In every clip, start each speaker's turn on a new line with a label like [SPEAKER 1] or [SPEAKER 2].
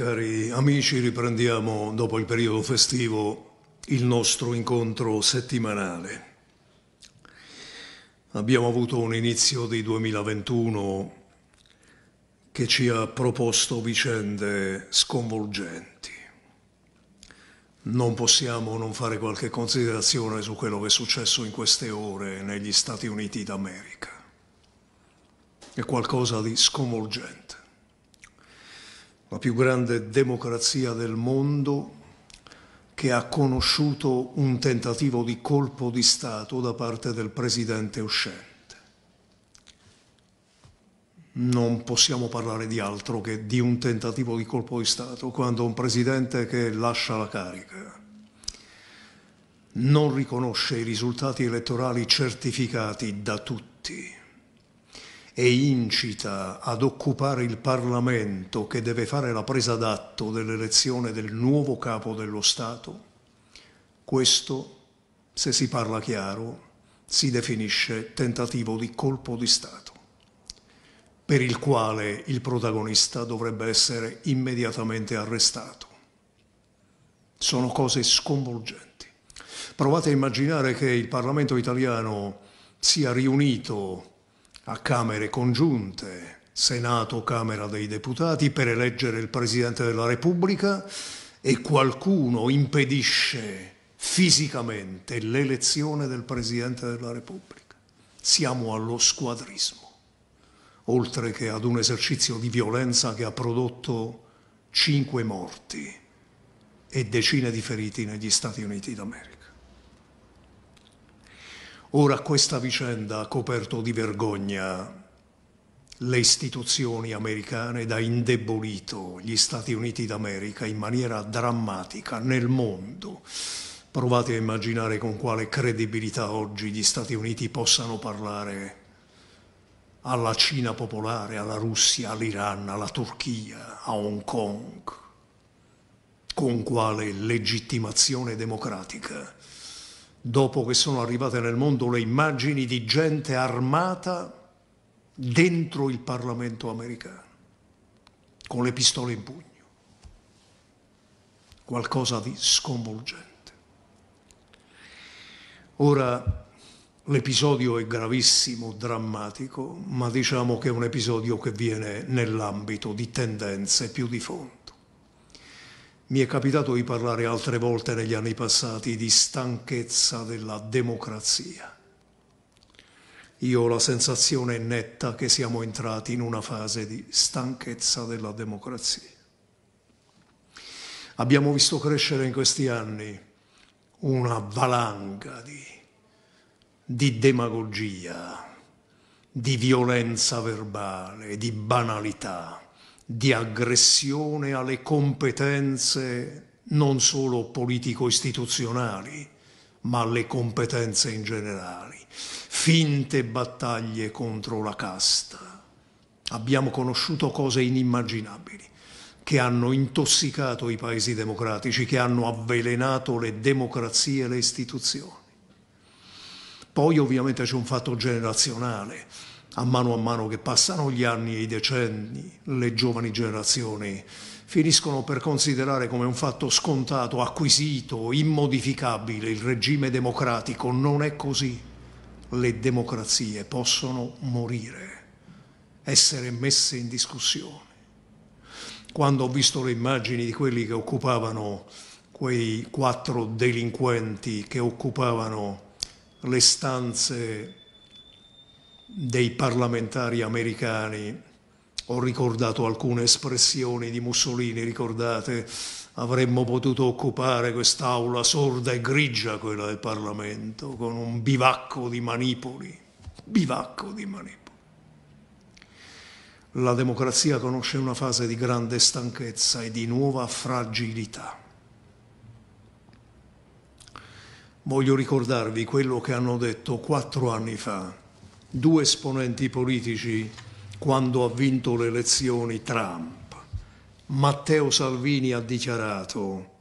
[SPEAKER 1] Cari amici, riprendiamo dopo il periodo festivo il nostro incontro settimanale. Abbiamo avuto un inizio di 2021 che ci ha proposto vicende sconvolgenti. Non possiamo non fare qualche considerazione su quello che è successo in queste ore negli Stati Uniti d'America. È qualcosa di sconvolgente la più grande democrazia del mondo che ha conosciuto un tentativo di colpo di Stato da parte del presidente uscente. Non possiamo parlare di altro che di un tentativo di colpo di Stato quando un presidente che lascia la carica non riconosce i risultati elettorali certificati da tutti e incita ad occupare il Parlamento che deve fare la presa d'atto dell'elezione del nuovo capo dello Stato, questo, se si parla chiaro, si definisce tentativo di colpo di Stato, per il quale il protagonista dovrebbe essere immediatamente arrestato. Sono cose sconvolgenti. Provate a immaginare che il Parlamento italiano sia riunito a Camere congiunte, Senato, Camera dei Deputati, per eleggere il Presidente della Repubblica e qualcuno impedisce fisicamente l'elezione del Presidente della Repubblica. Siamo allo squadrismo, oltre che ad un esercizio di violenza che ha prodotto cinque morti e decine di feriti negli Stati Uniti d'America. Ora questa vicenda ha coperto di vergogna le istituzioni americane ed ha indebolito gli Stati Uniti d'America in maniera drammatica nel mondo. Provate a immaginare con quale credibilità oggi gli Stati Uniti possano parlare alla Cina popolare, alla Russia, all'Iran, alla Turchia, a Hong Kong, con quale legittimazione democratica dopo che sono arrivate nel mondo le immagini di gente armata dentro il Parlamento americano, con le pistole in pugno. Qualcosa di sconvolgente. Ora, l'episodio è gravissimo, drammatico, ma diciamo che è un episodio che viene nell'ambito di tendenze più di fondo. Mi è capitato di parlare altre volte negli anni passati di stanchezza della democrazia. Io ho la sensazione netta che siamo entrati in una fase di stanchezza della democrazia. Abbiamo visto crescere in questi anni una valanga di, di demagogia, di violenza verbale, di banalità di aggressione alle competenze non solo politico-istituzionali, ma alle competenze in generale, finte battaglie contro la casta. Abbiamo conosciuto cose inimmaginabili che hanno intossicato i paesi democratici, che hanno avvelenato le democrazie e le istituzioni. Poi ovviamente c'è un fatto generazionale a mano a mano che passano gli anni e i decenni, le giovani generazioni finiscono per considerare come un fatto scontato, acquisito, immodificabile il regime democratico. Non è così. Le democrazie possono morire, essere messe in discussione. Quando ho visto le immagini di quelli che occupavano, quei quattro delinquenti che occupavano le stanze dei parlamentari americani. Ho ricordato alcune espressioni di Mussolini, ricordate, avremmo potuto occupare quest'aula sorda e grigia, quella del Parlamento, con un bivacco di manipoli, bivacco di manipoli. La democrazia conosce una fase di grande stanchezza e di nuova fragilità. Voglio ricordarvi quello che hanno detto quattro anni fa due esponenti politici quando ha vinto le elezioni Trump. Matteo Salvini ha dichiarato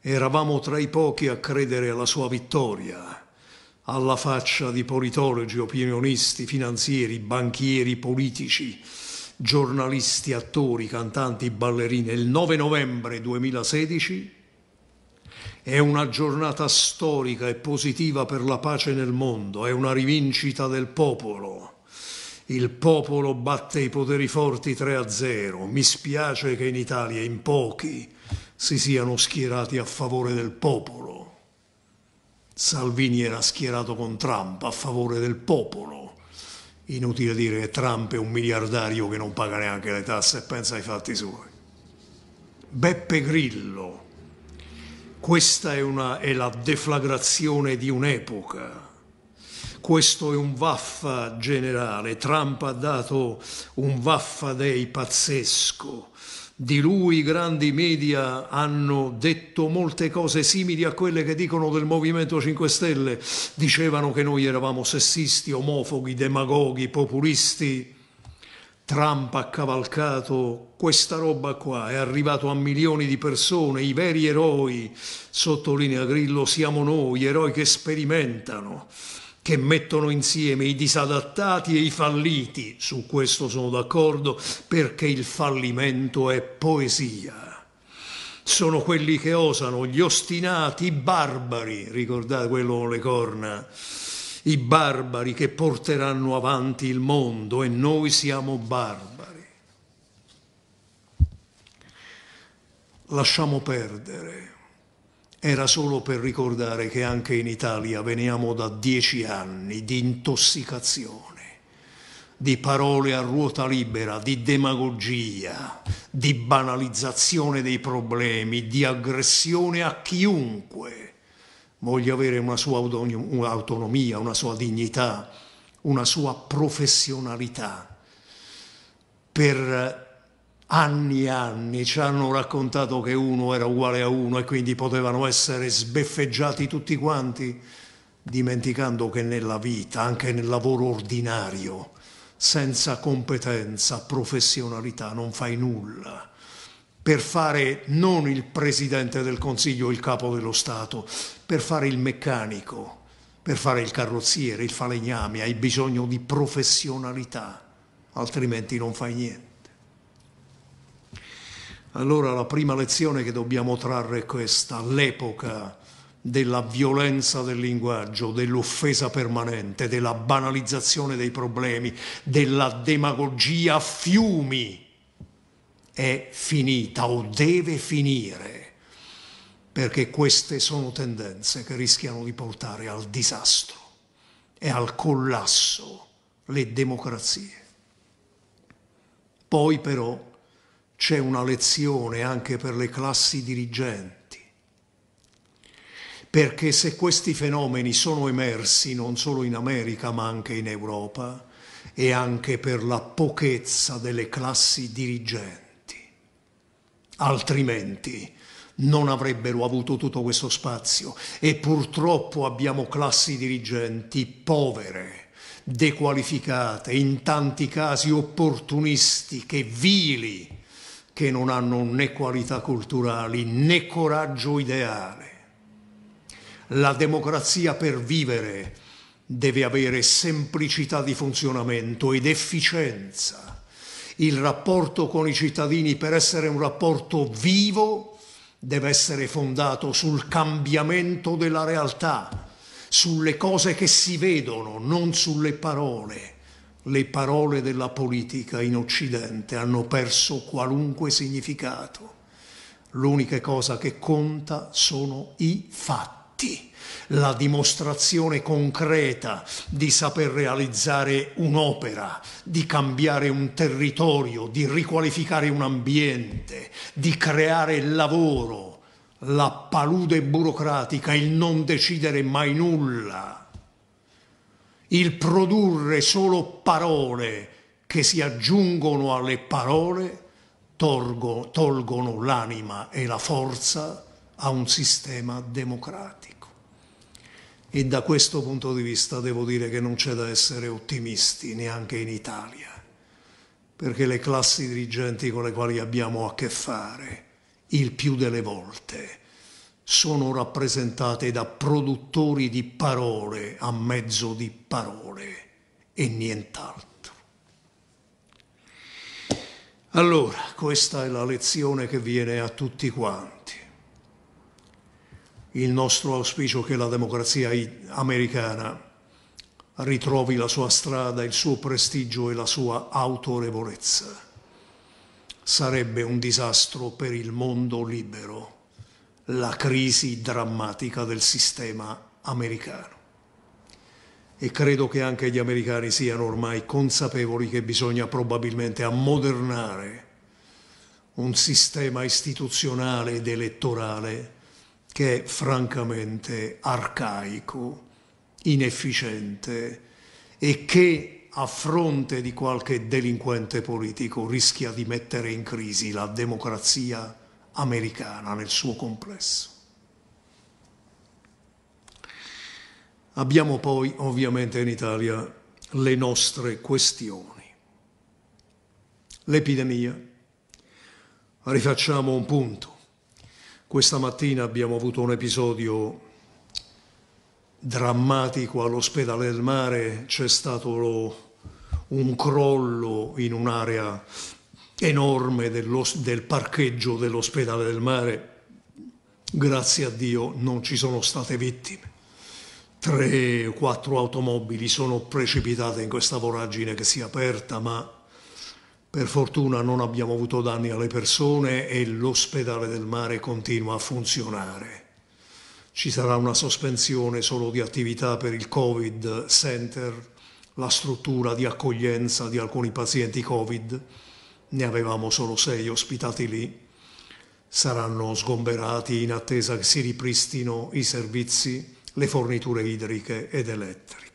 [SPEAKER 1] eravamo tra i pochi a credere alla sua vittoria, alla faccia di politologi, opinionisti, finanzieri, banchieri, politici, giornalisti, attori, cantanti, ballerine. Il 9 novembre 2016 è una giornata storica e positiva per la pace nel mondo, è una rivincita del popolo. Il popolo batte i poteri forti 3 a 0. Mi spiace che in Italia in pochi si siano schierati a favore del popolo. Salvini era schierato con Trump a favore del popolo. Inutile dire che Trump è un miliardario che non paga neanche le tasse e pensa ai fatti suoi. Beppe Grillo questa è, una, è la deflagrazione di un'epoca. Questo è un vaffa generale. Trump ha dato un vaffa dei pazzesco. Di lui i grandi media hanno detto molte cose simili a quelle che dicono del Movimento 5 Stelle. Dicevano che noi eravamo sessisti, omofoghi, demagoghi, populisti. Trump ha cavalcato questa roba qua è arrivato a milioni di persone, i veri eroi, sottolinea Grillo, siamo noi, eroi che sperimentano, che mettono insieme i disadattati e i falliti, su questo sono d'accordo, perché il fallimento è poesia. Sono quelli che osano, gli ostinati, i barbari, ricordate quello con le corna, i barbari che porteranno avanti il mondo e noi siamo barbari. lasciamo perdere. Era solo per ricordare che anche in Italia veniamo da dieci anni di intossicazione, di parole a ruota libera, di demagogia, di banalizzazione dei problemi, di aggressione a chiunque voglia avere una sua autonomia, una sua dignità, una sua professionalità per anni e anni ci hanno raccontato che uno era uguale a uno e quindi potevano essere sbeffeggiati tutti quanti, dimenticando che nella vita, anche nel lavoro ordinario, senza competenza, professionalità, non fai nulla per fare non il presidente del Consiglio, il capo dello Stato, per fare il meccanico, per fare il carrozziere, il falegname, hai bisogno di professionalità, altrimenti non fai niente. Allora la prima lezione che dobbiamo trarre è questa, l'epoca della violenza del linguaggio, dell'offesa permanente, della banalizzazione dei problemi, della demagogia a fiumi è finita o deve finire, perché queste sono tendenze che rischiano di portare al disastro e al collasso le democrazie. Poi però c'è una lezione anche per le classi dirigenti. Perché se questi fenomeni sono emersi non solo in America ma anche in Europa, e anche per la pochezza delle classi dirigenti. Altrimenti non avrebbero avuto tutto questo spazio e purtroppo abbiamo classi dirigenti povere, dequalificate, in tanti casi opportunistiche, vili, che non hanno né qualità culturali né coraggio ideale. La democrazia per vivere deve avere semplicità di funzionamento ed efficienza. Il rapporto con i cittadini per essere un rapporto vivo deve essere fondato sul cambiamento della realtà, sulle cose che si vedono, non sulle parole le parole della politica in Occidente hanno perso qualunque significato. L'unica cosa che conta sono i fatti, la dimostrazione concreta di saper realizzare un'opera, di cambiare un territorio, di riqualificare un ambiente, di creare lavoro. La palude burocratica, il non decidere mai nulla il produrre solo parole che si aggiungono alle parole tolgo, tolgono l'anima e la forza a un sistema democratico. E da questo punto di vista devo dire che non c'è da essere ottimisti neanche in Italia, perché le classi dirigenti con le quali abbiamo a che fare, il più delle volte, sono rappresentate da produttori di parole a mezzo di parole e nient'altro. Allora, questa è la lezione che viene a tutti quanti. Il nostro auspicio è che la democrazia americana ritrovi la sua strada, il suo prestigio e la sua autorevolezza. Sarebbe un disastro per il mondo libero la crisi drammatica del sistema americano. E credo che anche gli americani siano ormai consapevoli che bisogna probabilmente ammodernare un sistema istituzionale ed elettorale che è francamente arcaico, inefficiente e che a fronte di qualche delinquente politico rischia di mettere in crisi la democrazia americana nel suo complesso. Abbiamo poi ovviamente in Italia le nostre questioni. L'epidemia. Rifacciamo un punto. Questa mattina abbiamo avuto un episodio drammatico all'ospedale del mare, c'è stato un crollo in un'area enorme dello, del parcheggio dell'ospedale del mare, grazie a Dio non ci sono state vittime. Tre o quattro automobili sono precipitate in questa voragine che si è aperta, ma per fortuna non abbiamo avuto danni alle persone e l'ospedale del mare continua a funzionare. Ci sarà una sospensione solo di attività per il Covid Center, la struttura di accoglienza di alcuni pazienti Covid, ne avevamo solo sei ospitati lì, saranno sgomberati in attesa che si ripristino i servizi, le forniture idriche ed elettriche.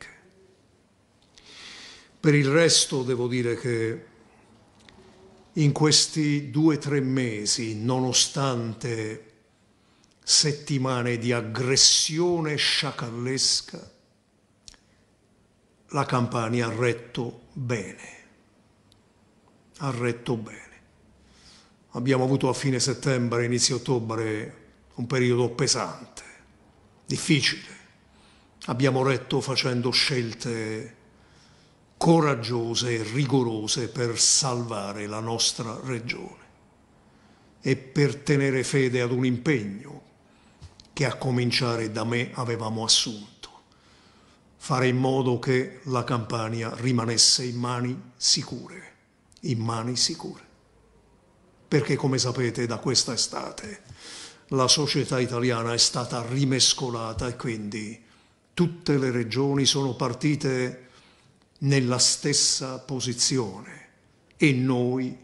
[SPEAKER 1] Per il resto devo dire che in questi due o tre mesi, nonostante settimane di aggressione sciacallesca, la Campania ha retto bene ha retto bene. Abbiamo avuto a fine settembre, inizio ottobre un periodo pesante, difficile. Abbiamo retto facendo scelte coraggiose e rigorose per salvare la nostra regione e per tenere fede ad un impegno che a cominciare da me avevamo assunto. Fare in modo che la Campania rimanesse in mani sicure in mani sicure. Perché come sapete da questa estate la società italiana è stata rimescolata e quindi tutte le regioni sono partite nella stessa posizione e noi,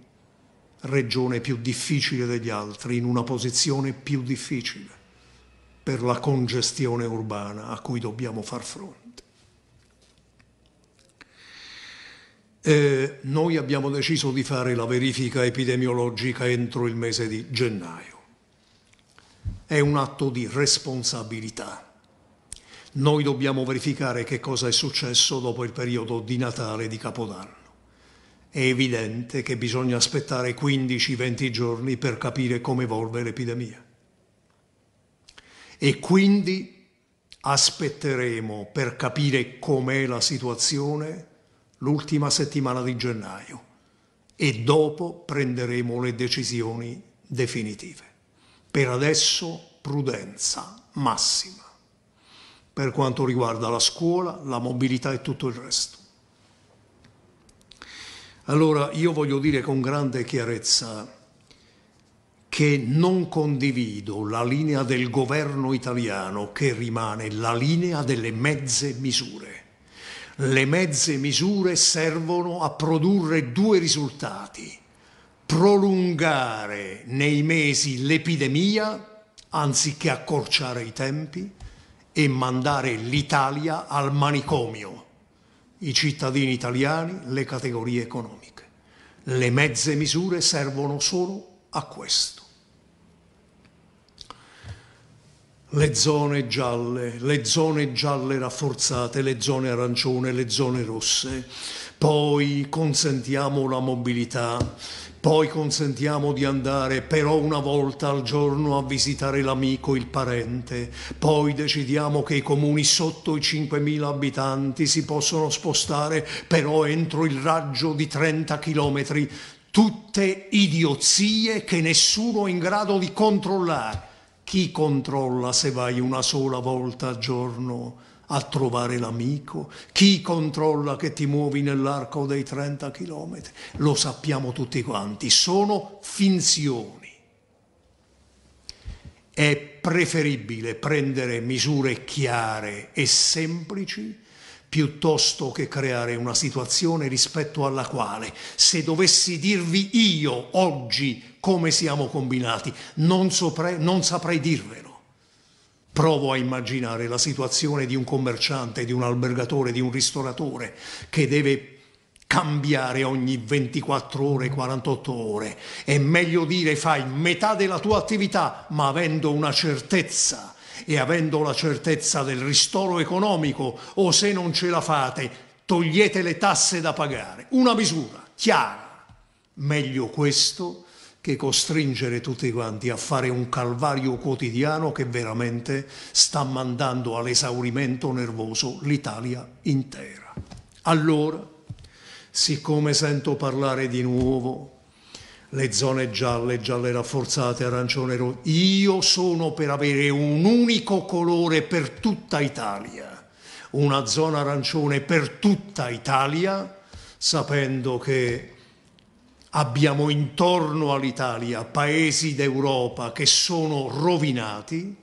[SPEAKER 1] regione più difficile degli altri, in una posizione più difficile per la congestione urbana a cui dobbiamo far fronte. Eh, noi abbiamo deciso di fare la verifica epidemiologica entro il mese di gennaio. È un atto di responsabilità. Noi dobbiamo verificare che cosa è successo dopo il periodo di Natale e di Capodanno. È evidente che bisogna aspettare 15-20 giorni per capire come evolve l'epidemia. E quindi aspetteremo per capire com'è la situazione l'ultima settimana di gennaio e dopo prenderemo le decisioni definitive. Per adesso prudenza massima per quanto riguarda la scuola, la mobilità e tutto il resto. Allora io voglio dire con grande chiarezza che non condivido la linea del governo italiano che rimane la linea delle mezze misure le mezze misure servono a produrre due risultati. Prolungare nei mesi l'epidemia, anziché accorciare i tempi, e mandare l'Italia al manicomio, i cittadini italiani, le categorie economiche. Le mezze misure servono solo a questo. le zone gialle, le zone gialle rafforzate, le zone arancione, le zone rosse, poi consentiamo la mobilità, poi consentiamo di andare però una volta al giorno a visitare l'amico, il parente, poi decidiamo che i comuni sotto i 5.000 abitanti si possono spostare però entro il raggio di 30 km, tutte idiozie che nessuno è in grado di controllare. Chi controlla se vai una sola volta al giorno a trovare l'amico? Chi controlla che ti muovi nell'arco dei 30 chilometri? Lo sappiamo tutti quanti, sono finzioni. È preferibile prendere misure chiare e semplici piuttosto che creare una situazione rispetto alla quale se dovessi dirvi io oggi come siamo combinati, non, sopra, non saprei dirvelo. Provo a immaginare la situazione di un commerciante, di un albergatore, di un ristoratore che deve cambiare ogni 24 ore, 48 ore. È meglio dire fai metà della tua attività, ma avendo una certezza e avendo la certezza del ristoro economico o se non ce la fate togliete le tasse da pagare. Una misura chiara. Meglio questo che costringere tutti quanti a fare un calvario quotidiano che veramente sta mandando all'esaurimento nervoso l'Italia intera. Allora, siccome sento parlare di nuovo le zone gialle, gialle rafforzate, arancione, rosso, io sono per avere un unico colore per tutta Italia, una zona arancione per tutta Italia, sapendo che abbiamo intorno all'Italia paesi d'Europa che sono rovinati,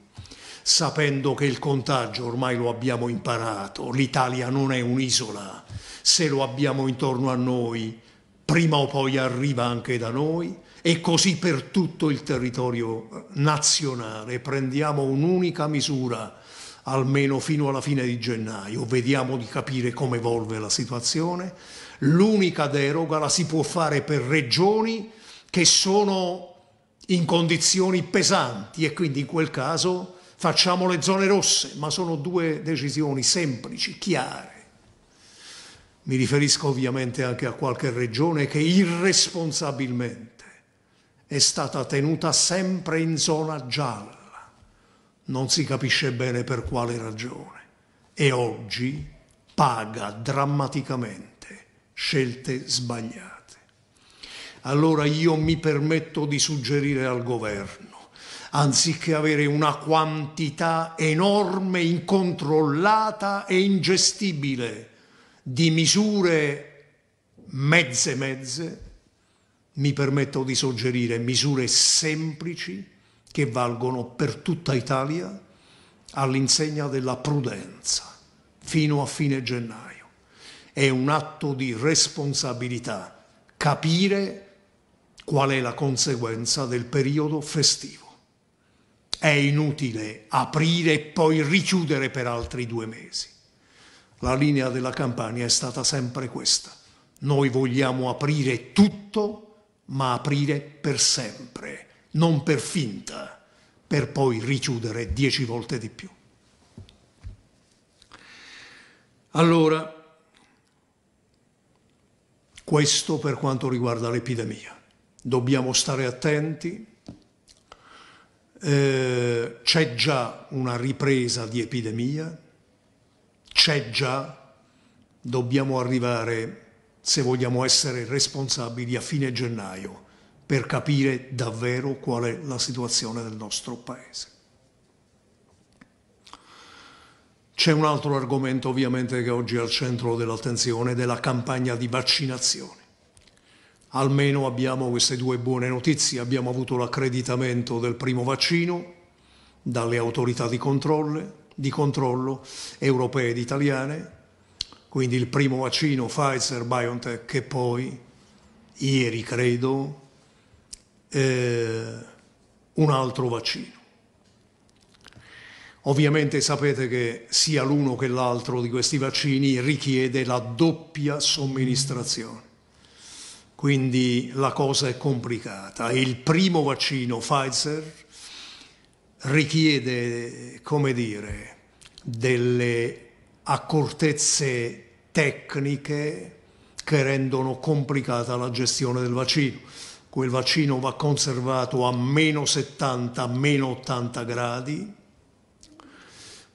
[SPEAKER 1] sapendo che il contagio ormai lo abbiamo imparato, l'Italia non è un'isola, se lo abbiamo intorno a noi, prima o poi arriva anche da noi e così per tutto il territorio nazionale prendiamo un'unica misura almeno fino alla fine di gennaio, vediamo di capire come evolve la situazione L'unica deroga la si può fare per regioni che sono in condizioni pesanti e quindi in quel caso facciamo le zone rosse, ma sono due decisioni semplici, chiare. Mi riferisco ovviamente anche a qualche regione che irresponsabilmente è stata tenuta sempre in zona gialla, non si capisce bene per quale ragione, e oggi paga drammaticamente scelte sbagliate. Allora io mi permetto di suggerire al governo anziché avere una quantità enorme, incontrollata e ingestibile di misure mezze mezze, mi permetto di suggerire misure semplici che valgono per tutta Italia all'insegna della prudenza fino a fine gennaio è un atto di responsabilità, capire qual è la conseguenza del periodo festivo. È inutile aprire e poi richiudere per altri due mesi. La linea della campagna è stata sempre questa. Noi vogliamo aprire tutto, ma aprire per sempre, non per finta, per poi richiudere dieci volte di più. Allora, questo per quanto riguarda l'epidemia. Dobbiamo stare attenti. Eh, c'è già una ripresa di epidemia, c'è già, dobbiamo arrivare, se vogliamo essere responsabili, a fine gennaio per capire davvero qual è la situazione del nostro Paese. C'è un altro argomento ovviamente che oggi è al centro dell'attenzione della campagna di vaccinazione. Almeno abbiamo queste due buone notizie, abbiamo avuto l'accreditamento del primo vaccino dalle autorità di controllo, di controllo europee ed italiane, quindi il primo vaccino Pfizer BioNTech che poi ieri credo eh, un altro vaccino. Ovviamente sapete che sia l'uno che l'altro di questi vaccini richiede la doppia somministrazione, quindi la cosa è complicata. Il primo vaccino Pfizer richiede, come dire, delle accortezze tecniche che rendono complicata la gestione del vaccino. Quel vaccino va conservato a meno 70, meno 80 gradi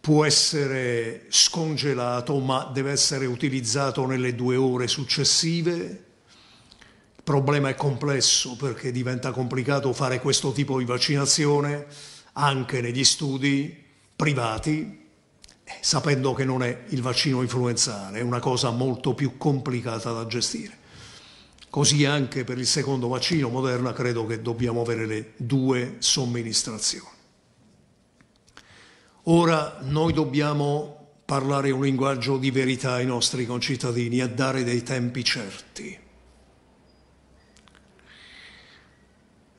[SPEAKER 1] può essere scongelato ma deve essere utilizzato nelle due ore successive. Il problema è complesso perché diventa complicato fare questo tipo di vaccinazione anche negli studi privati, eh, sapendo che non è il vaccino influenzale, è una cosa molto più complicata da gestire. Così anche per il secondo vaccino Moderna credo che dobbiamo avere le due somministrazioni. Ora noi dobbiamo parlare un linguaggio di verità ai nostri concittadini a dare dei tempi certi.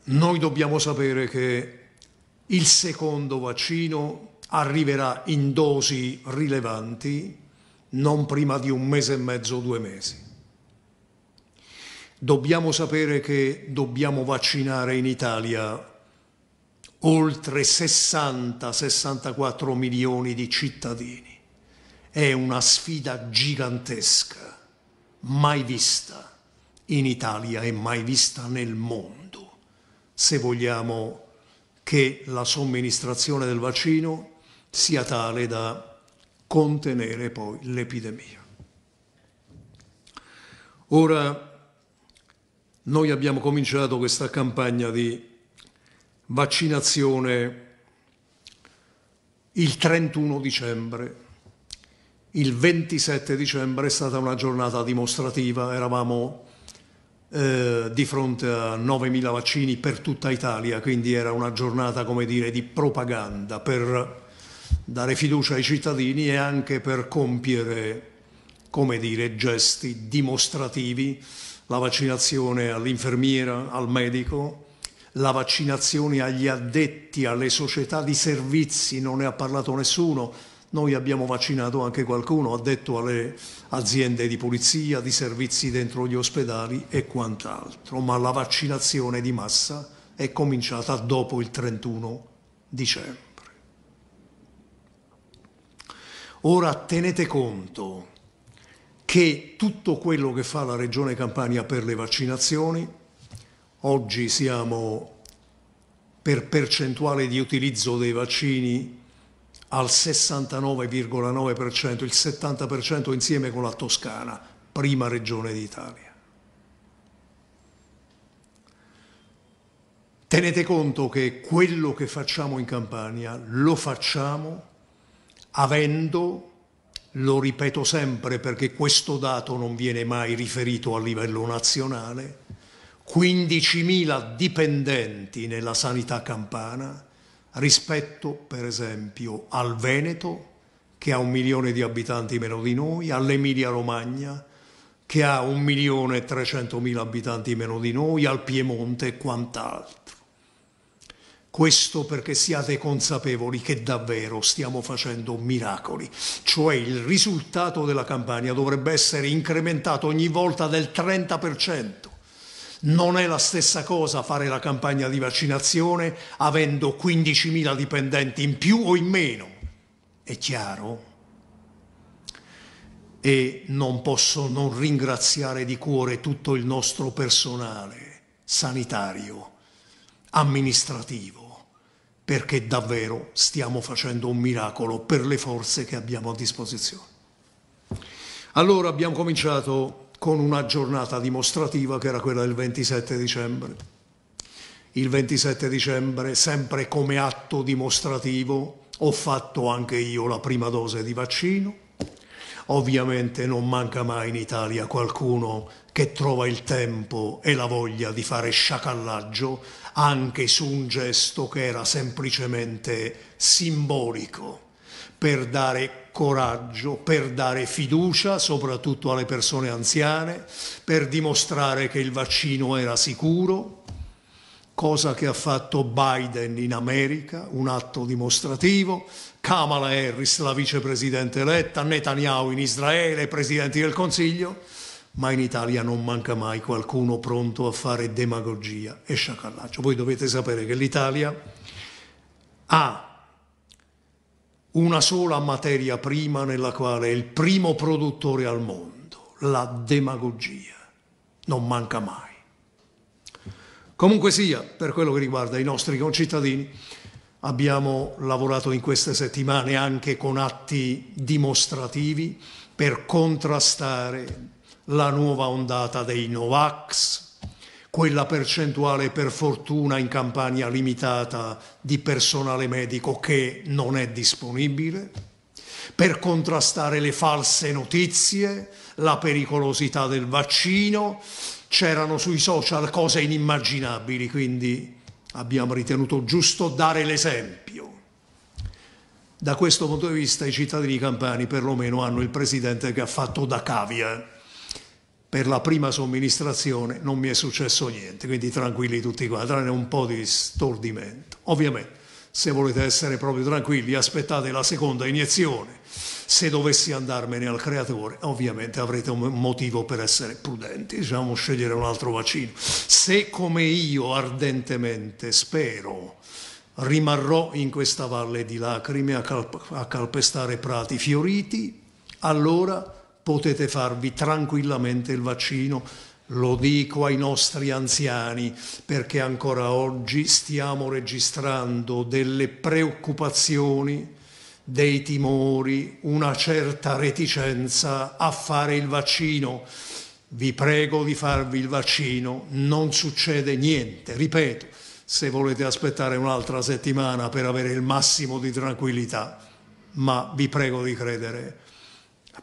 [SPEAKER 1] Noi dobbiamo sapere che il secondo vaccino arriverà in dosi rilevanti non prima di un mese e mezzo o due mesi. Dobbiamo sapere che dobbiamo vaccinare in Italia oltre 60-64 milioni di cittadini. È una sfida gigantesca, mai vista in Italia e mai vista nel mondo, se vogliamo che la somministrazione del vaccino sia tale da contenere poi l'epidemia. Ora noi abbiamo cominciato questa campagna di vaccinazione il 31 dicembre. Il 27 dicembre è stata una giornata dimostrativa, eravamo eh, di fronte a 9.000 vaccini per tutta Italia, quindi era una giornata come dire di propaganda per dare fiducia ai cittadini e anche per compiere come dire, gesti dimostrativi, la vaccinazione all'infermiera, al medico, la vaccinazione agli addetti, alle società di servizi, non ne ha parlato nessuno. Noi abbiamo vaccinato anche qualcuno addetto alle aziende di pulizia, di servizi dentro gli ospedali e quant'altro, ma la vaccinazione di massa è cominciata dopo il 31 dicembre. Ora tenete conto che tutto quello che fa la Regione Campania per le vaccinazioni Oggi siamo per percentuale di utilizzo dei vaccini al 69,9%, il 70% insieme con la Toscana, prima regione d'Italia. Tenete conto che quello che facciamo in Campania lo facciamo avendo, lo ripeto sempre perché questo dato non viene mai riferito a livello nazionale, 15.000 dipendenti nella sanità campana rispetto per esempio al Veneto che ha un milione di abitanti meno di noi, all'Emilia Romagna che ha un milione e trecentomila abitanti meno di noi, al Piemonte e quant'altro. Questo perché siate consapevoli che davvero stiamo facendo miracoli, cioè il risultato della campagna dovrebbe essere incrementato ogni volta del 30%. Non è la stessa cosa fare la campagna di vaccinazione avendo 15.000 dipendenti in più o in meno, è chiaro? E non posso non ringraziare di cuore tutto il nostro personale sanitario, amministrativo, perché davvero stiamo facendo un miracolo per le forze che abbiamo a disposizione. Allora abbiamo cominciato con una giornata dimostrativa che era quella del 27 dicembre. Il 27 dicembre, sempre come atto dimostrativo, ho fatto anche io la prima dose di vaccino. Ovviamente non manca mai in Italia qualcuno che trova il tempo e la voglia di fare sciacallaggio anche su un gesto che era semplicemente simbolico per dare coraggio, per dare fiducia soprattutto alle persone anziane, per dimostrare che il vaccino era sicuro, cosa che ha fatto Biden in America, un atto dimostrativo, Kamala Harris, la vicepresidente eletta, Netanyahu in Israele, presidenti del Consiglio, ma in Italia non manca mai qualcuno pronto a fare demagogia e sciacallaggio. Voi dovete sapere che l'Italia ha una sola materia prima nella quale è il primo produttore al mondo, la demagogia. Non manca mai. Comunque sia, per quello che riguarda i nostri concittadini, abbiamo lavorato in queste settimane anche con atti dimostrativi per contrastare la nuova ondata dei Novax, quella percentuale per fortuna in campagna limitata di personale medico che non è disponibile, per contrastare le false notizie, la pericolosità del vaccino, c'erano sui social cose inimmaginabili, quindi abbiamo ritenuto giusto dare l'esempio. Da questo punto di vista i cittadini campani perlomeno hanno il presidente che ha fatto da cavia per la prima somministrazione non mi è successo niente, quindi tranquilli tutti qua, tranne un po' di stordimento. Ovviamente, se volete essere proprio tranquilli, aspettate la seconda iniezione. Se dovessi andarmene al creatore, ovviamente avrete un motivo per essere prudenti, diciamo scegliere un altro vaccino. Se come io ardentemente spero rimarrò in questa valle di lacrime a, calp- a calpestare prati fioriti, allora potete farvi tranquillamente il vaccino. Lo dico ai nostri anziani perché ancora oggi stiamo registrando delle preoccupazioni, dei timori, una certa reticenza a fare il vaccino. Vi prego di farvi il vaccino, non succede niente, ripeto, se volete aspettare un'altra settimana per avere il massimo di tranquillità, ma vi prego di credere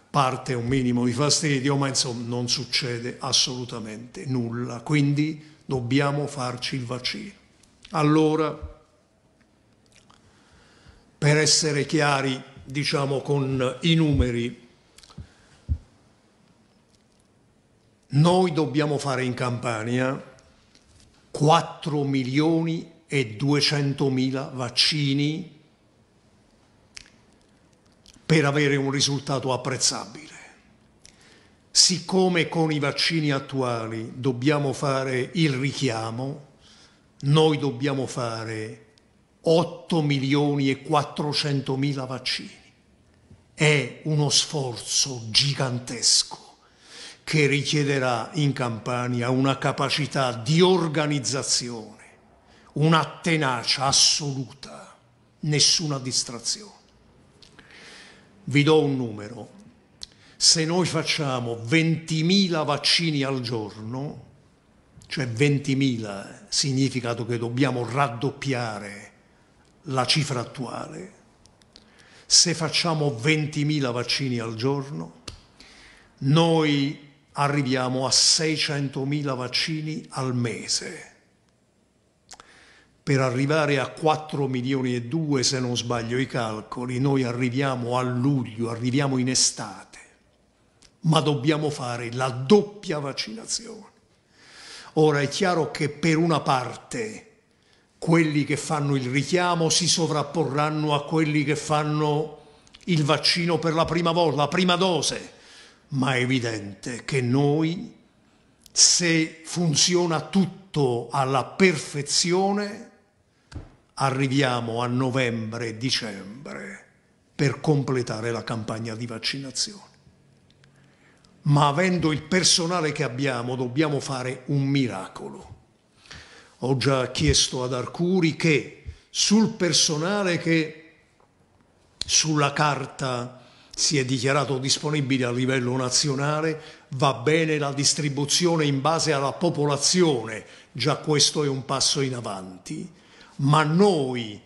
[SPEAKER 1] parte un minimo di fastidio, ma insomma non succede assolutamente nulla. Quindi dobbiamo farci il vaccino. Allora, per essere chiari, diciamo con i numeri, noi dobbiamo fare in Campania 4 milioni e 200 mila vaccini per avere un risultato apprezzabile. Siccome con i vaccini attuali dobbiamo fare il richiamo, noi dobbiamo fare 8 milioni e 400 mila vaccini. È uno sforzo gigantesco che richiederà in Campania una capacità di organizzazione, una tenacia assoluta, nessuna distrazione. Vi do un numero. Se noi facciamo 20.000 vaccini al giorno, cioè 20.000 eh, significa che dobbiamo raddoppiare la cifra attuale, se facciamo 20.000 vaccini al giorno, noi arriviamo a 600.000 vaccini al mese per arrivare a 4 milioni e 2 se non sbaglio i calcoli, noi arriviamo a luglio, arriviamo in estate, ma dobbiamo fare la doppia vaccinazione. Ora è chiaro che per una parte quelli che fanno il richiamo si sovrapporranno a quelli che fanno il vaccino per la prima volta, la prima dose, ma è evidente che noi se funziona tutto alla perfezione arriviamo a novembre e dicembre per completare la campagna di vaccinazione. Ma avendo il personale che abbiamo dobbiamo fare un miracolo. Ho già chiesto ad Arcuri che sul personale che sulla carta si è dichiarato disponibile a livello nazionale, va bene la distribuzione in base alla popolazione, già questo è un passo in avanti ma noi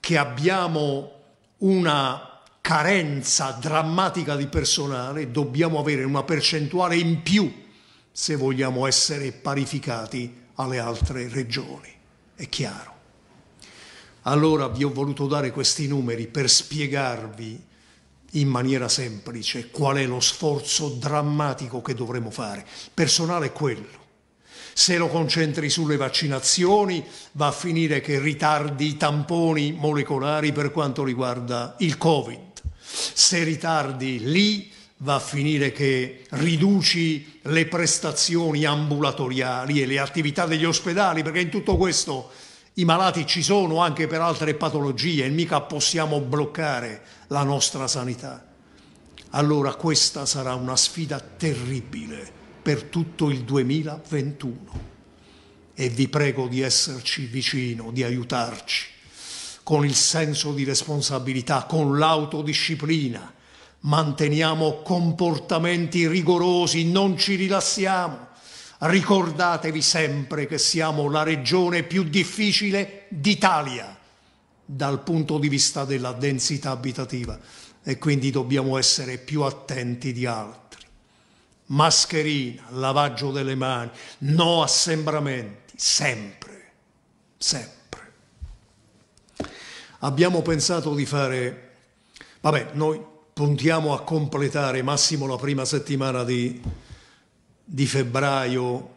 [SPEAKER 1] che abbiamo una carenza drammatica di personale dobbiamo avere una percentuale in più se vogliamo essere parificati alle altre regioni. È chiaro. Allora vi ho voluto dare questi numeri per spiegarvi in maniera semplice qual è lo sforzo drammatico che dovremo fare. personale è quello. Se lo concentri sulle vaccinazioni va a finire che ritardi i tamponi molecolari per quanto riguarda il Covid. Se ritardi lì va a finire che riduci le prestazioni ambulatoriali e le attività degli ospedali, perché in tutto questo i malati ci sono anche per altre patologie e mica possiamo bloccare la nostra sanità. Allora questa sarà una sfida terribile per tutto il 2021 e vi prego di esserci vicino, di aiutarci con il senso di responsabilità, con l'autodisciplina. Manteniamo comportamenti rigorosi, non ci rilassiamo. Ricordatevi sempre che siamo la regione più difficile d'Italia dal punto di vista della densità abitativa e quindi dobbiamo essere più attenti di altri mascherina, lavaggio delle mani, no assembramenti, sempre, sempre. Abbiamo pensato di fare, vabbè, noi puntiamo a completare massimo la prima settimana di, di febbraio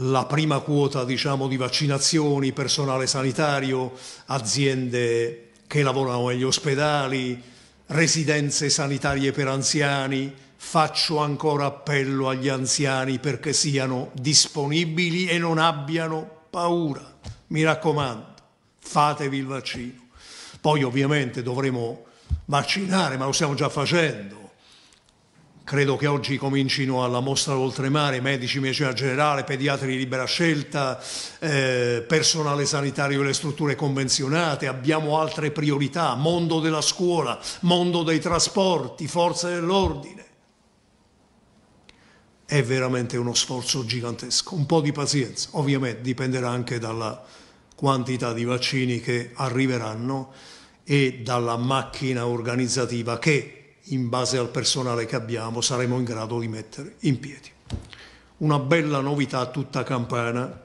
[SPEAKER 1] la prima quota diciamo, di vaccinazioni, personale sanitario, aziende che lavorano negli ospedali, residenze sanitarie per anziani, faccio ancora appello agli anziani perché siano disponibili e non abbiano paura. Mi raccomando, fatevi il vaccino. Poi ovviamente dovremo vaccinare, ma lo stiamo già facendo. Credo che oggi comincino alla mostra d'oltremare medici, medicina generale, pediatri di libera scelta, eh, personale sanitario delle strutture convenzionate, abbiamo altre priorità, mondo della scuola, mondo dei trasporti, forze dell'ordine è veramente uno sforzo gigantesco. Un po' di pazienza, ovviamente dipenderà anche dalla quantità di vaccini che arriveranno e dalla macchina organizzativa che, in base al personale che abbiamo, saremo in grado di mettere in piedi. Una bella novità tutta campana.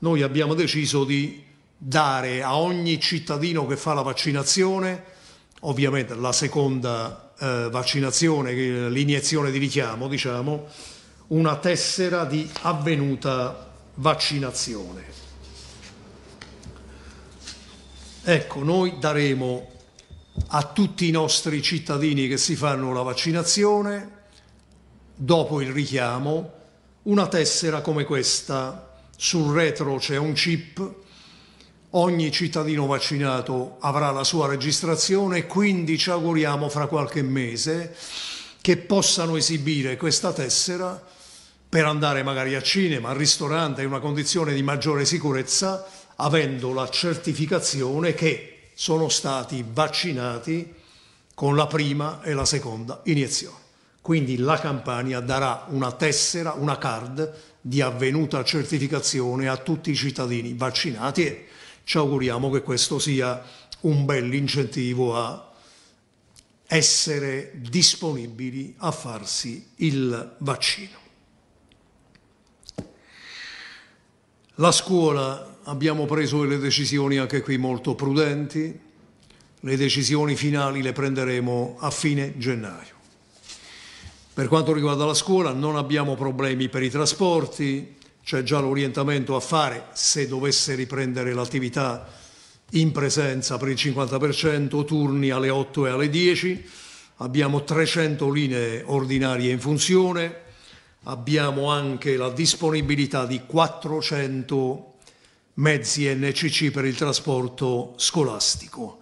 [SPEAKER 1] Noi abbiamo deciso di dare a ogni cittadino che fa la vaccinazione, ovviamente la seconda eh, vaccinazione, l'iniezione di richiamo, diciamo, una tessera di avvenuta vaccinazione. Ecco, noi daremo a tutti i nostri cittadini che si fanno la vaccinazione, dopo il richiamo, una tessera come questa. Sul retro c'è un chip, ogni cittadino vaccinato avrà la sua registrazione e quindi ci auguriamo fra qualche mese che possano esibire questa tessera per andare magari a cinema, al ristorante in una condizione di maggiore sicurezza, avendo la certificazione che sono stati vaccinati con la prima e la seconda iniezione. Quindi la campagna darà una tessera, una card di avvenuta certificazione a tutti i cittadini vaccinati e ci auguriamo che questo sia un bel incentivo a essere disponibili a farsi il vaccino. La scuola abbiamo preso delle decisioni anche qui molto prudenti, le decisioni finali le prenderemo a fine gennaio. Per quanto riguarda la scuola non abbiamo problemi per i trasporti, c'è già l'orientamento a fare se dovesse riprendere l'attività in presenza per il 50%, turni alle 8 e alle 10, abbiamo 300 linee ordinarie in funzione, abbiamo anche la disponibilità di 400 mezzi NCC per il trasporto scolastico.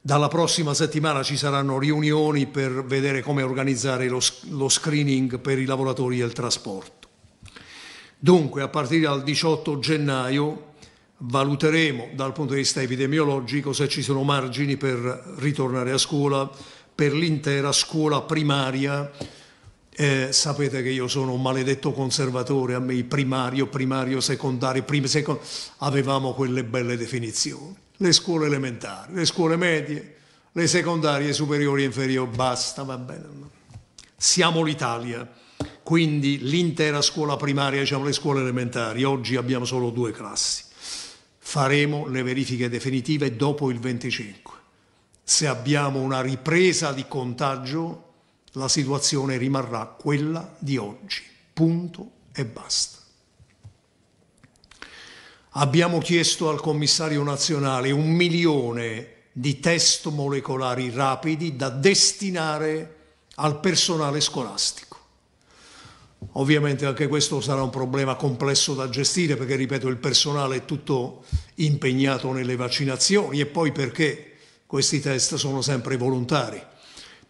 [SPEAKER 1] Dalla prossima settimana ci saranno riunioni per vedere come organizzare lo, lo, screening per i lavoratori del trasporto. Dunque, a partire dal 18 gennaio valuteremo dal punto di vista epidemiologico se ci sono margini per ritornare a scuola per l'intera scuola primaria eh, sapete che io sono un maledetto conservatore, a me primario, primario, secondario, prime, secondario, avevamo quelle belle definizioni. Le scuole elementari, le scuole medie, le secondarie, superiori, e inferiori, basta, va bene. Siamo l'Italia, quindi l'intera scuola primaria, diciamo le scuole elementari, oggi abbiamo solo due classi. Faremo le verifiche definitive dopo il 25. Se abbiamo una ripresa di contagio, la situazione rimarrà quella di oggi. Punto e basta. Abbiamo chiesto al commissario nazionale un milione di test molecolari rapidi da destinare al personale scolastico. Ovviamente anche questo sarà un problema complesso da gestire perché, ripeto, il personale è tutto impegnato nelle vaccinazioni e poi perché questi test sono sempre volontari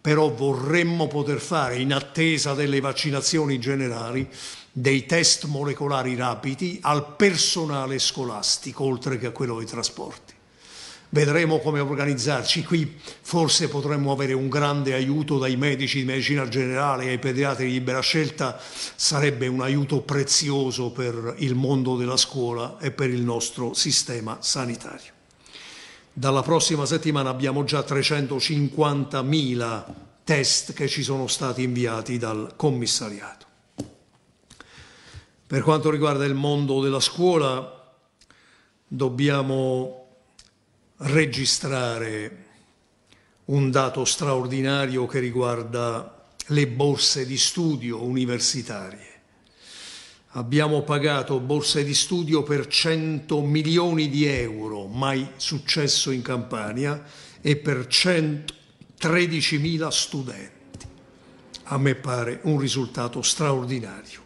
[SPEAKER 1] però vorremmo poter fare, in attesa delle vaccinazioni generali, dei test molecolari rapidi al personale scolastico, oltre che a quello dei trasporti. Vedremo come organizzarci. Qui forse potremmo avere un grande aiuto dai medici di medicina generale e ai pediatri di libera scelta, sarebbe un aiuto prezioso per il mondo della scuola e per il nostro sistema sanitario. Dalla prossima settimana abbiamo già 350.000 test che ci sono stati inviati dal commissariato. Per quanto riguarda il mondo della scuola, dobbiamo registrare un dato straordinario che riguarda le borse di studio universitarie. Abbiamo pagato borse di studio per 100 milioni di euro, mai successo in Campania, e per 113 mila studenti. A me pare un risultato straordinario.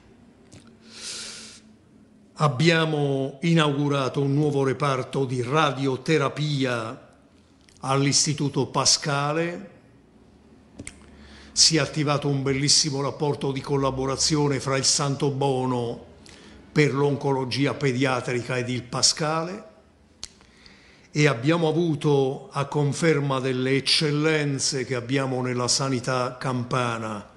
[SPEAKER 1] Abbiamo inaugurato un nuovo reparto di radioterapia all'Istituto Pascale, si è attivato un bellissimo rapporto di collaborazione fra il Santo Bono per l'oncologia pediatrica ed il Pascale e abbiamo avuto, a conferma delle eccellenze che abbiamo nella sanità campana,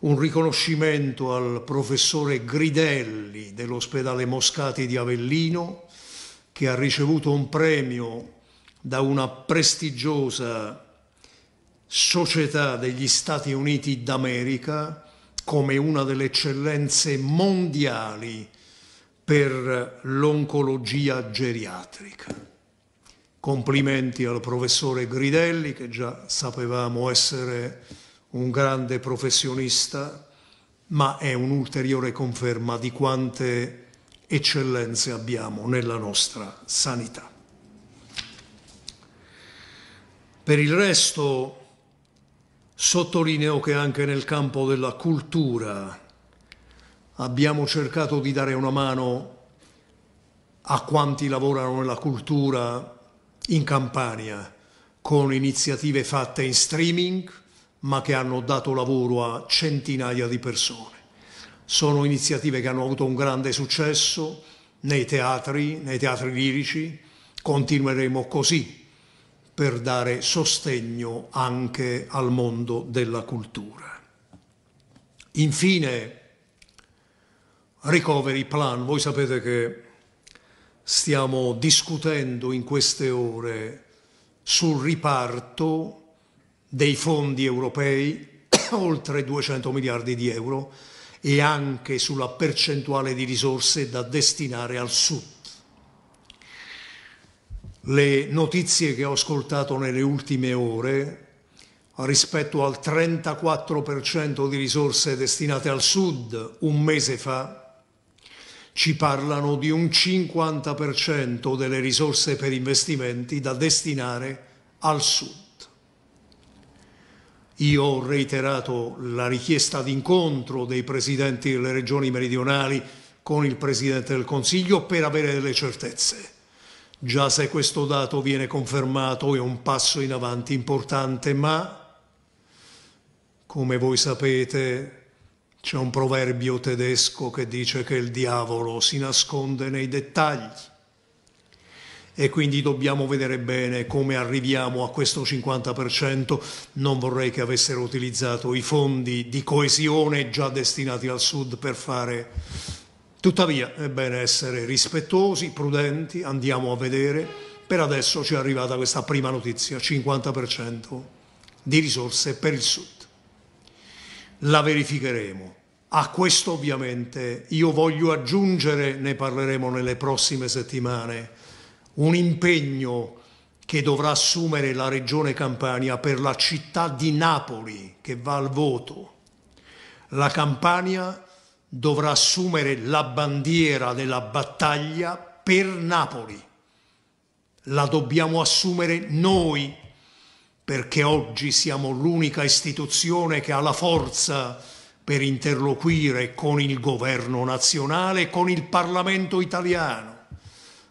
[SPEAKER 1] un riconoscimento al professore Gridelli dell'ospedale Moscati di Avellino, che ha ricevuto un premio da una prestigiosa Società degli Stati Uniti d'America come una delle eccellenze mondiali per l'oncologia geriatrica. Complimenti al professore Gridelli che già sapevamo essere un grande professionista, ma è un'ulteriore conferma di quante eccellenze abbiamo nella nostra sanità. Per il resto Sottolineo che anche nel campo della cultura abbiamo cercato di dare una mano a quanti lavorano nella cultura in Campania con iniziative fatte in streaming ma che hanno dato lavoro a centinaia di persone. Sono iniziative che hanno avuto un grande successo nei teatri, nei teatri lirici, continueremo così per dare sostegno anche al mondo della cultura. Infine, recovery plan. Voi sapete che stiamo discutendo in queste ore sul riparto dei fondi europei, oltre 200 miliardi di euro, e anche sulla percentuale di risorse da destinare al Sud le notizie che ho ascoltato nelle ultime ore rispetto al 34% di risorse destinate al sud un mese fa, ci parlano di un 50% delle risorse per investimenti da destinare al sud. Io ho reiterato la richiesta d'incontro dei presidenti delle regioni meridionali con il Presidente del Consiglio per avere delle certezze Già se questo dato viene confermato è un passo in avanti importante, ma come voi sapete c'è un proverbio tedesco che dice che il diavolo si nasconde nei dettagli e quindi dobbiamo vedere bene come arriviamo a questo 50%. Non vorrei che avessero utilizzato i fondi di coesione già destinati al Sud per fare Tuttavia è bene essere rispettosi, prudenti, andiamo a vedere. Per adesso ci è arrivata questa prima notizia, 50% di risorse per il Sud. La verificheremo. A questo ovviamente io voglio aggiungere, ne parleremo nelle prossime settimane, un impegno che dovrà assumere la Regione Campania per la città di Napoli che va al voto. La Campania dovrà assumere la bandiera della battaglia per Napoli. La dobbiamo assumere noi, perché oggi siamo l'unica istituzione che ha la forza per interloquire con il governo nazionale con il Parlamento italiano,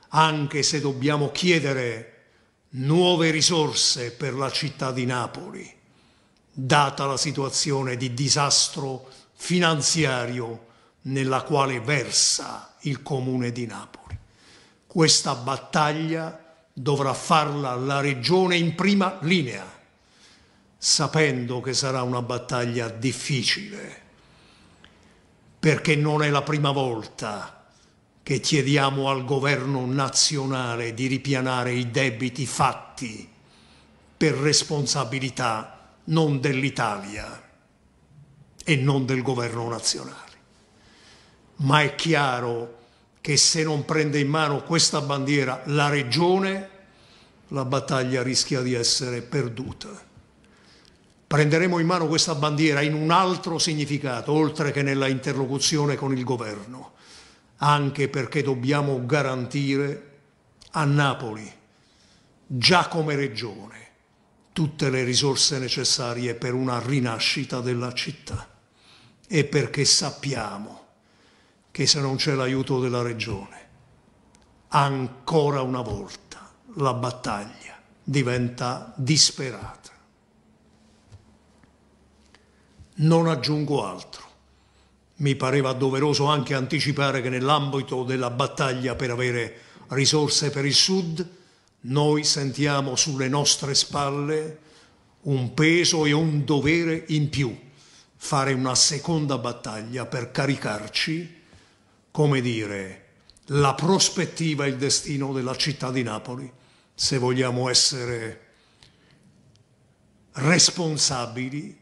[SPEAKER 1] anche se dobbiamo chiedere nuove risorse per la città di Napoli, data la situazione di disastro finanziario nella quale versa il comune di Napoli. Questa battaglia dovrà farla la regione in prima linea, sapendo che sarà una battaglia difficile, perché non è la prima volta che chiediamo al governo nazionale di ripianare i debiti fatti per responsabilità non dell'Italia e non del governo nazionale ma è chiaro che se non prende in mano questa bandiera la regione, la battaglia rischia di essere perduta. Prenderemo in mano questa bandiera in un altro significato, oltre che nella interlocuzione con il governo, anche perché dobbiamo garantire a Napoli, già come regione, tutte le risorse necessarie per una rinascita della città e perché sappiamo che se non c'è l'aiuto della regione, ancora una volta la battaglia diventa disperata. Non aggiungo altro. Mi pareva doveroso anche anticipare che nell'ambito della battaglia per avere risorse per il Sud, noi sentiamo sulle nostre spalle un peso e un dovere in più, fare una seconda battaglia per caricarci come dire, la prospettiva e il destino della città di Napoli, se vogliamo essere responsabili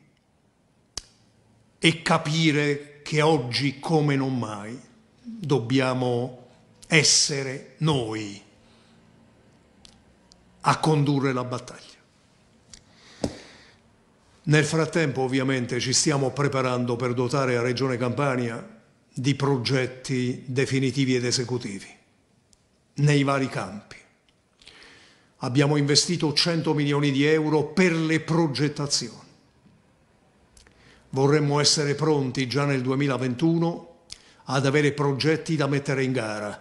[SPEAKER 1] e capire che oggi come non mai dobbiamo essere noi a condurre la battaglia. Nel frattempo ovviamente ci stiamo preparando per dotare la Regione Campania di progetti definitivi ed esecutivi nei vari campi. Abbiamo investito 100 milioni di euro per le progettazioni. Vorremmo essere pronti già nel 2021 ad avere progetti da mettere in gara.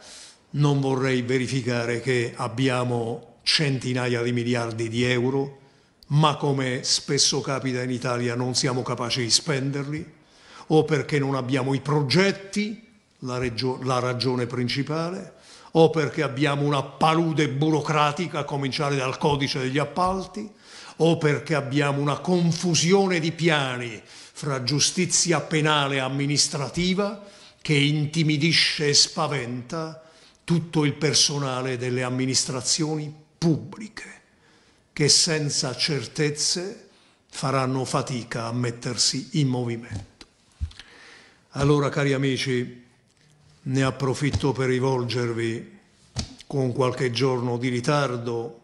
[SPEAKER 1] Non vorrei verificare che abbiamo centinaia di miliardi di euro, ma come spesso capita in Italia non siamo capaci di spenderli o perché non abbiamo i progetti, la, la ragione principale, o perché abbiamo una palude burocratica, a cominciare dal codice degli appalti, o perché abbiamo una confusione di piani fra giustizia penale e amministrativa che intimidisce e spaventa tutto il personale delle amministrazioni pubbliche, che senza certezze faranno fatica a mettersi in movimento. Allora, cari amici, ne approfitto per rivolgervi con qualche giorno di ritardo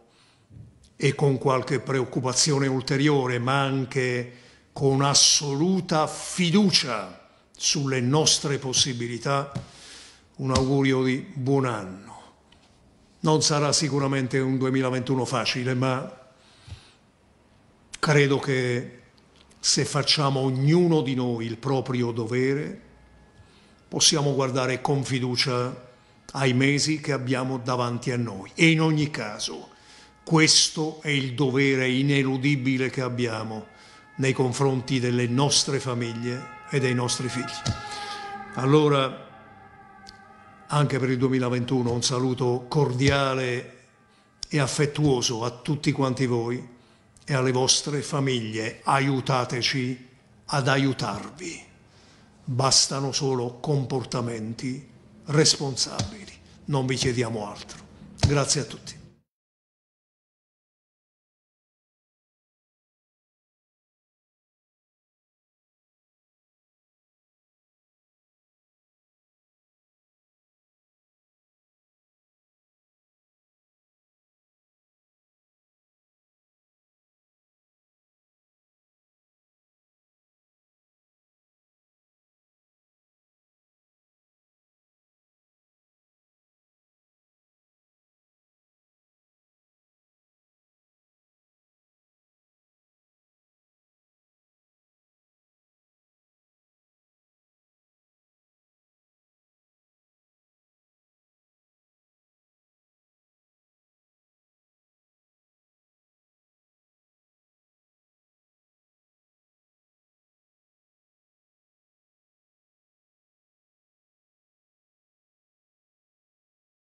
[SPEAKER 1] e con qualche preoccupazione ulteriore, ma anche con assoluta fiducia sulle nostre possibilità, un augurio di buon anno. Non sarà sicuramente un 2021 facile, ma credo che se facciamo ognuno di noi il proprio dovere, possiamo guardare con fiducia ai mesi che abbiamo davanti a noi. E in ogni caso, questo è il dovere ineludibile che abbiamo nei confronti delle nostre famiglie e dei nostri figli. Allora, anche per il 2021 un saluto cordiale e affettuoso a tutti quanti voi e alle vostre famiglie, aiutateci ad aiutarvi. Bastano solo comportamenti responsabili, non vi chiediamo altro. Grazie a tutti.